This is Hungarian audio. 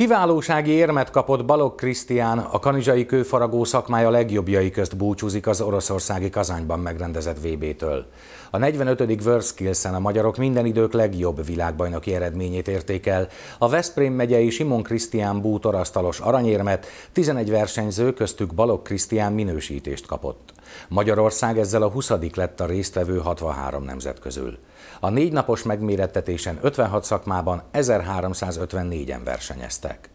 Kiválósági érmet kapott Balog Krisztián, a kanizsai kőfaragó szakmája legjobbjai közt búcsúzik az oroszországi Kazányban megrendezett VB-től. A 45. Vörszkilszen a magyarok minden idők legjobb világbajnoki eredményét érték el. A Veszprém megyei Simon Krisztián bútorasztalos aranyérmet 11 versenyző köztük Balog Krisztián minősítést kapott. Magyarország ezzel a 20. lett a résztvevő 63 nemzet közül. A négy napos megmérettetésen 56 szakmában 1354-en versenyeztek.